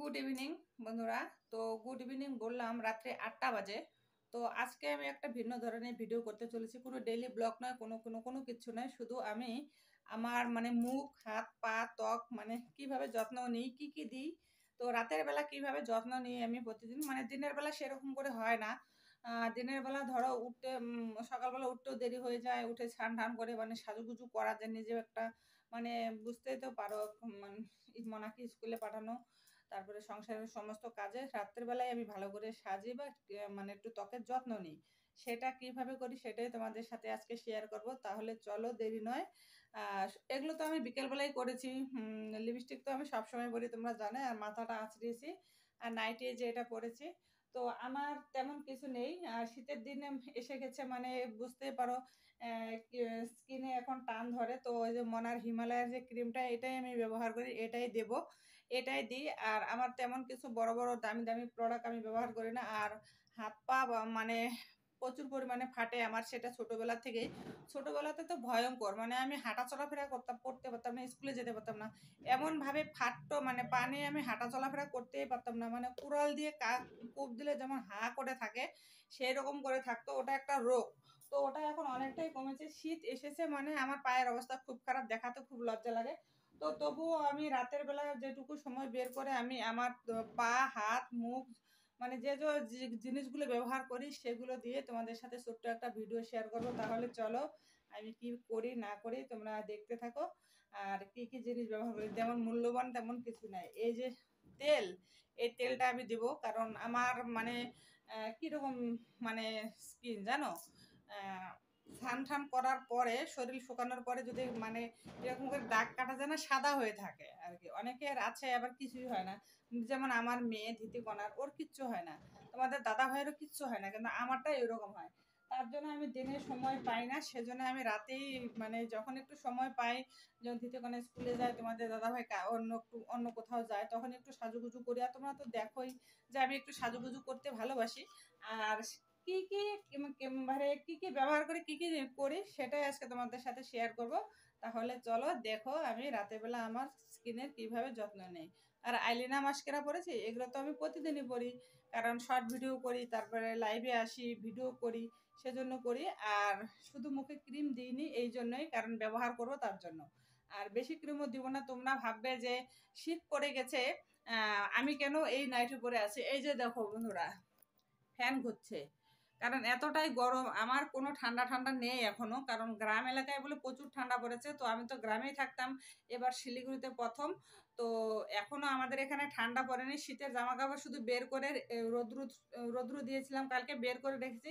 good evening বন্ধুরা তো good evening বললাম রাত্রে আটটা বাজে তো আজকে আমি একটা ভিন্ন ধরনের ভিডিও করতে চলেছি কোনো ডেলি ব্লগ নয় কোনো কোনো কোনো কিছু নয় শুধু আমি আমার মানে মুখ হাত পা ত্বক মানে কিভাবে যত্ন নিই কি কি দিই তো রাতের বেলা কিভাবে যত্ন নিই আমি প্রতিদিন মানে দিনের বেলা সেরকম করে হয় না দিনের বেলা ধরো উঠতে সকালবেলা উঠতেও দেরি হয়ে যায় উঠে ছান টান করে মানে সাজুগুজু করা যায় নিজেও একটা মানে বুঝতেই তো পারো মানে মনাকে স্কুলে পাঠানো তারপরে সংসারের সমস্ত কাজে রাত্রের বেলায় আমি ভালো করে সাজি বা মানে একটু ত্বকের যত্ন নিই সেটা কিভাবে করি সেটাই তোমাদের সাথে আজকে শেয়ার করব তাহলে চলো দেরি নয় এগুলো তো আমি বিকেলবেলায় করেছি লিপস্টিক তো আমি সবসময় পরি তোমরা জানো আর মাথাটা আঁচড়িয়েছি আর নাইটে যে এটা পরেছি তো আমার তেমন কিছু নেই শীতের দিনে এসে গেছে মানে বুঝতে পারো স্কিনে এখন টান ধরে তো ওই যে মনার হিমালয়ের যে ক্রিমটা এটাই আমি ব্যবহার করি এটাই দেব এটাই দিই আর আমার তেমন কিছু বড় বড় দামি দামি প্রোডাক্ট আমি ব্যবহার করি না আর হাত পা মানে প্রচুর পরিমাণে ফাটে আমার সেটা ছোটবেলা থেকে ছোটবেলাতে তো ভয়ঙ্কর মানে আমি হাঁটা চলাফেরা করতাম পড়তে পারতাম না স্কুলে যেতে পারতাম না এমনভাবে ফাটতো মানে পানে আমি হাঁটা চলাফেরা করতেই পারতাম না মানে কুড়াল দিয়ে কা কূপ দিলে যেমন হা করে থাকে সেই রকম করে থাকতো ওটা একটা রোগ তো ওটা এখন অনেকটাই কমেছে শীত এসেছে মানে আমার পায়ের অবস্থা খুব খারাপ দেখাতে খুব লজ্জা লাগে তো তবুও আমি রাতের বেলা যেটুকু সময় বের করে আমি আমার পা হাত মুখ মানে যে যে জিনিসগুলো ব্যবহার করি সেগুলো দিয়ে তোমাদের সাথে ছোট্ট একটা ভিডিও শেয়ার করব তাহলে চলো আমি কি করি না করি তোমরা দেখতে থাকো আর কি কি জিনিস ব্যবহার করি যেমন মূল্যবান তেমন কিছু নাই এই যে তেল এই তেলটা আমি দেব কারণ আমার মানে কীরকম মানে স্কিন জানো ঝান ঠান করার পরে শরীর শুকানোর পরে যদি মানে এরকম করে দাগ কাটা যায় না সাদা হয়ে থাকে আর কি অনেকে আছে আবার কিছুই হয় না যেমন আমার মেয়ে কনার ওর কিচ্ছু হয় না তোমাদের দাদা ভাইয়েরও কিচ্ছু হয় না কিন্তু আমারটা এরকম হয় তার জন্য আমি দিনে সময় পাই না সেজন্য আমি রাতেই মানে যখন একটু সময় পাই যখন ধীতিকণা স্কুলে যায় তোমাদের দাদাভাই অন্য একটু অন্য কোথাও যায় তখন একটু সাজুগুজু করি আর তোমরা তো দেখোই যে আমি একটু সাজুগুজু করতে ভালোবাসি আর কি কি মানে কি কি ব্যবহার করে কি কি করি সেটাই আজকে তোমাদের সাথে শেয়ার করব তাহলে চলো দেখো আমি বেলা আমার স্কিনের কিভাবে যত্ন নেই আর আইলিনা মাস্কেরা পরেছি এগুলো তো আমি প্রতিদিনই পরি কারণ শর্ট ভিডিও করি তারপরে লাইভে আসি ভিডিও করি সেজন্য করি আর শুধু মুখে ক্রিম দিইনি এই জন্যই কারণ ব্যবহার করব তার জন্য আর বেশি ক্রিমও দিব না তোমরা ভাববে যে শীত পড়ে গেছে আমি কেন এই নাইট উপরে আছি এই যে দেখো বন্ধুরা ফ্যান ঘুরছে কারণ এতটাই গরম আমার কোনো ঠান্ডা ঠান্ডা নেই এখনও কারণ গ্রাম এলাকায় বলে প্রচুর ঠান্ডা পড়েছে তো আমি তো গ্রামেই থাকতাম এবার শিলিগুড়িতে প্রথম তো এখনও আমাদের এখানে ঠান্ডা পড়েনি শীতের জামা কাপড় শুধু বের করে রৌদ্র রোদ্রু দিয়েছিলাম কালকে বের করে রেখেছি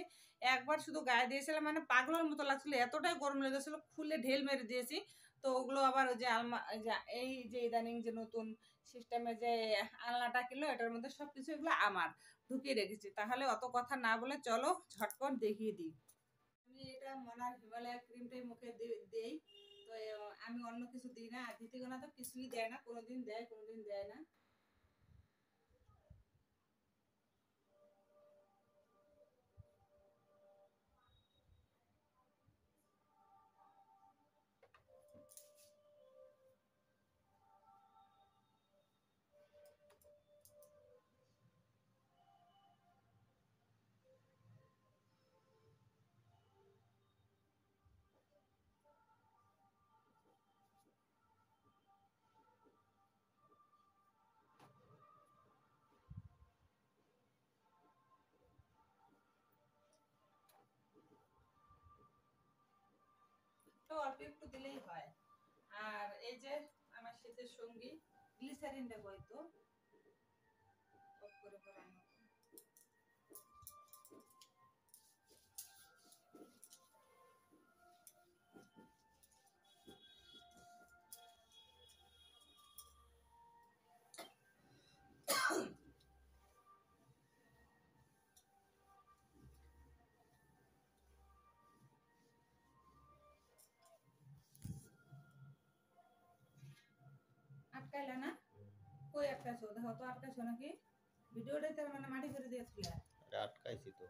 একবার শুধু গায়ে দিয়েছিলাম মানে পাগলের মতো লাগছিলো এতটাই গরম লেগেছিলো খুলে ঢেল মেরে দিয়েছি তো ওগুলো আবার ওই যে আলমা এই যে ইদানিং যে নতুন সিস্টেমে যে আলনাটা কিনলো এটার মধ্যে সব কিছু এগুলো আমার ঢুকিয়ে রেখেছি তাহলে অত কথা না বলে চলো ঝটপট দেখিয়ে দিই আমি এটা মনার হিমালয়া ক্রিমটাই মুখে দেই তো আমি অন্য কিছু দিই না আর দিদিগোনা তো কিছুই দেয় না কোনোদিন দেয় কোনোদিন দেয় না অল্প একটু দিলেই হয় আর এই যে আমার শীতের সঙ্গী গ্লিসারিনটা হয়তো করে আটকাইলা না কই আটকাইছো দেখো তো আটকাইছো নাকি ভিডিওটাই তার মানে মাটি করে দিয়েছিলে আটকাইছি তো